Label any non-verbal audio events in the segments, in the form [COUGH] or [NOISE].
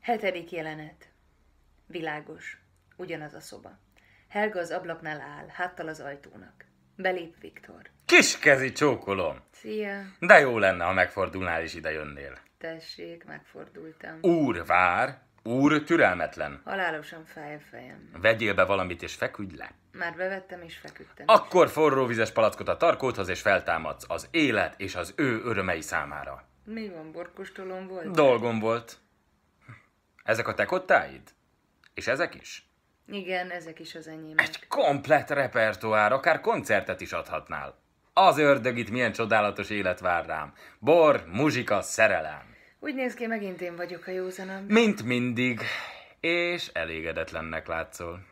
Hetedik jelenet. Világos. Ugyanaz a szoba. Helga az ablaknál áll, háttal az ajtónak. Belép Viktor. Kiskezi csókolom! Szia! De jó lenne, ha megfordulnál és ide jönnél. Tessék, megfordultam. Úr vár, úr türelmetlen. Halálosan fáj a fejem. Vegyél be valamit és feküdj le. Már bevettem és feküdtem. Akkor forró vizes palackot a tarkóthoz és feltámadsz az élet és az ő örömei számára. Mi van, borkostolom volt? Dolgom volt. Ezek a te kottáid, És ezek is? Igen, ezek is az enyémek. Egy komplet repertoár, akár koncertet is adhatnál. Az ördög itt milyen csodálatos élet vár rám. Bor, muzsika, szerelem. Úgy néz ki, megint én vagyok a józanom. Mint mindig. És elégedetlennek látszol.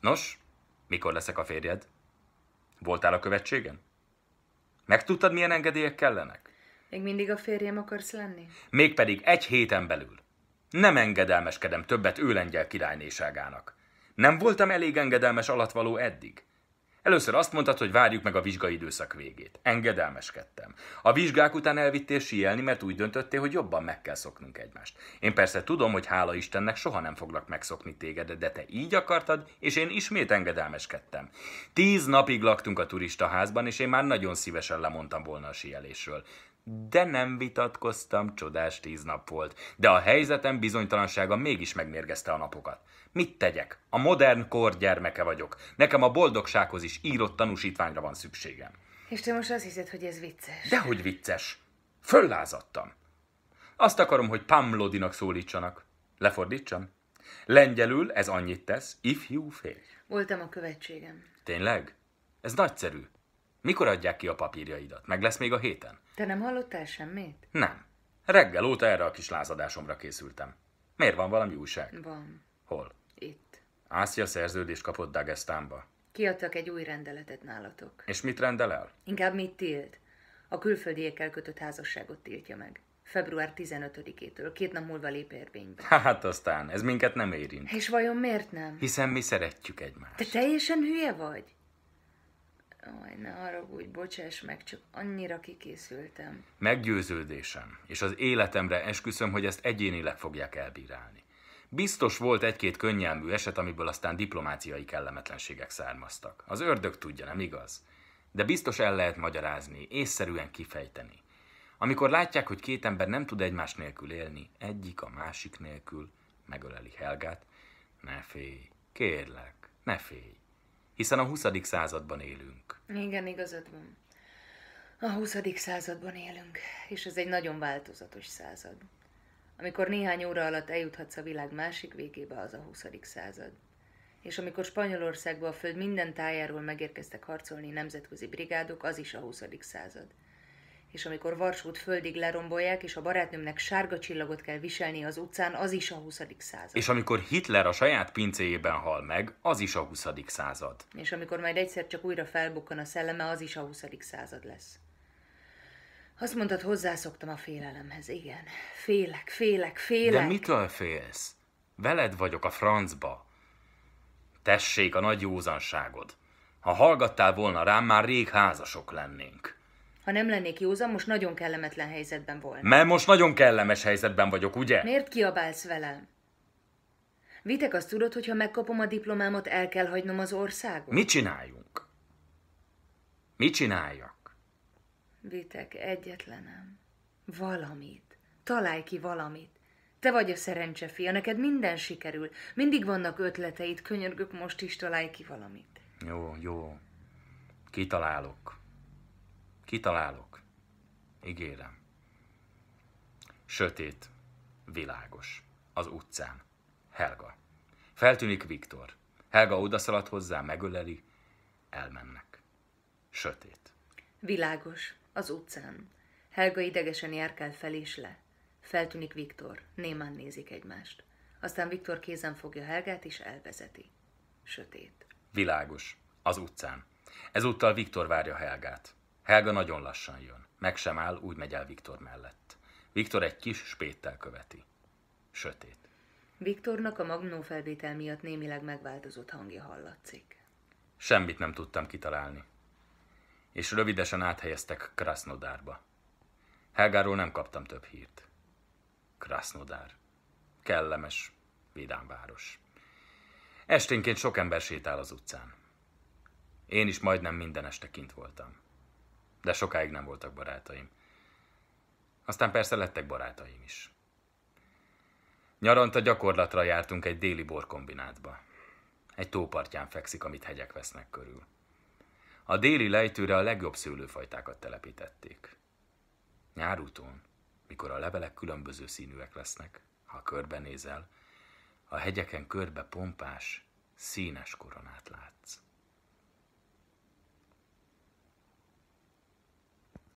Nos, mikor leszek a férjed? Voltál a követségen? Megtudtad, milyen engedélyek kellenek? Még mindig a férjem akarsz lenni? Mégpedig egy héten belül. Nem engedelmeskedem többet ő lengyel királynéságának. Nem voltam elég engedelmes alatvaló eddig. Először azt mondtad, hogy várjuk meg a vizsgai időszak végét. Engedelmeskedtem. A vizsgák után elvittél síelni, mert úgy döntöttél, hogy jobban meg kell szoknunk egymást. Én persze tudom, hogy hála Istennek soha nem foglak megszokni téged, de te így akartad, és én ismét engedelmeskedtem. Tíz napig laktunk a turistaházban, és én már nagyon szívesen lemondtam volna a síelésről. De nem vitatkoztam, csodás tíz nap volt. De a helyzetem bizonytalansága mégis megmérgezte a napokat. Mit tegyek? A modern kor gyermeke vagyok. Nekem a boldogsághoz is írott tanúsítványra van szükségem. És te most azt hiszed, hogy ez vicces? Dehogy vicces. Föllázadtam. Azt akarom, hogy Pamlodinak szólítsanak. Lefordítsam? Lengyelül ez annyit tesz, ifjú férj. Voltam a követségem. Tényleg? Ez nagyszerű. Mikor adják ki a papírjaidat? Meg lesz még a héten? Te nem hallottál semmit? Nem. Reggel óta erre a kis lázadásomra készültem. Miért van valami újság? Van. Hol? Itt. Ászja szerződést kapott Dagestánba. Kiadtak egy új rendeletet nálatok. És mit rendel el? Inkább mit tilt. A külföldiekkel kötött házasságot tiltja meg. Február 15-től, két nap múlva lép érvénybe. [LAUGHS] Hát aztán, ez minket nem érint. És vajon miért nem? Hiszen mi szeretjük egymást. Te teljesen hülye vagy? Aj, ne haragudj, bocsáss meg, csak annyira kikészültem. Meggyőződésem, és az életemre esküszöm, hogy ezt egyénileg fogják elbírálni. Biztos volt egy-két könnyelmű eset, amiből aztán diplomáciai kellemetlenségek származtak. Az ördög tudja, nem igaz? De biztos el lehet magyarázni, észszerűen kifejteni. Amikor látják, hogy két ember nem tud egymás nélkül élni, egyik a másik nélkül, megöleli Helgát, ne félj, kérlek, ne félj hiszen a 20. században élünk. Igen, igazad van. A 20. században élünk, és ez egy nagyon változatos század. Amikor néhány óra alatt eljuthatsz a világ másik végébe, az a 20. század. És amikor Spanyolországba a föld minden tájáról megérkeztek harcolni nemzetközi brigádok, az is a 20. század és amikor Varsót földig lerombolják, és a barátnőmnek sárga csillagot kell viselni az utcán, az is a 20. század. És amikor Hitler a saját pincéjében hal meg, az is a 20. század. És amikor majd egyszer csak újra felbukkan a szelleme, az is a 20. század lesz. Azt mondtad, hozzászoktam a félelemhez, igen. Félek, félek, félek. De mitől félsz? Veled vagyok a francba. Tessék a nagy józanságod. Ha hallgattál volna rám, már rég házasok lennénk. Ha nem lennék józan, most nagyon kellemetlen helyzetben volna. Mert most nagyon kellemes helyzetben vagyok, ugye? Miért kiabálsz velem? Vitek azt tudod, hogy ha megkapom a diplomámat, el kell hagynom az országot? Mit csináljunk? Mit csináljak? Vitek, egyetlenem. Valamit. Találj ki valamit. Te vagy a szerencse fia, neked minden sikerül. Mindig vannak ötleteid, könyörgök, most is találj ki valamit. Jó, jó. Kitalálok. Kitalálok. Ígérem. Sötét, világos. Az utcán. Helga. Feltűnik Viktor. Helga odaszalad hozzá, megöleli, elmennek. Sötét. Világos, az utcán. Helga idegesen járkál fel és le. Feltűnik Viktor, némán nézik egymást. Aztán Viktor kézen fogja Helgát és elvezeti. Sötét. Világos, az utcán. Ezúttal Viktor várja Helgát. Helga nagyon lassan jön. Meg sem áll, úgy megy el Viktor mellett. Viktor egy kis spéttel követi. Sötét. Viktornak a magnó felvétel miatt némileg megváltozott hangja hallatszik. Semmit nem tudtam kitalálni. És rövidesen áthelyeztek Krasnodárba. Helgáról nem kaptam több hírt. Krasnodár. Kellemes, vidám város. Esténként sok ember sétál az utcán. Én is majdnem minden este kint voltam de sokáig nem voltak barátaim. Aztán persze lettek barátaim is. Nyaranta gyakorlatra jártunk egy déli borkombinátba. Egy tópartján fekszik, amit hegyek vesznek körül. A déli lejtőre a legjobb szőlőfajtákat telepítették. Nyárúton, mikor a levelek különböző színűek lesznek, ha körbenézel, a hegyeken körbe pompás, színes koronát látsz.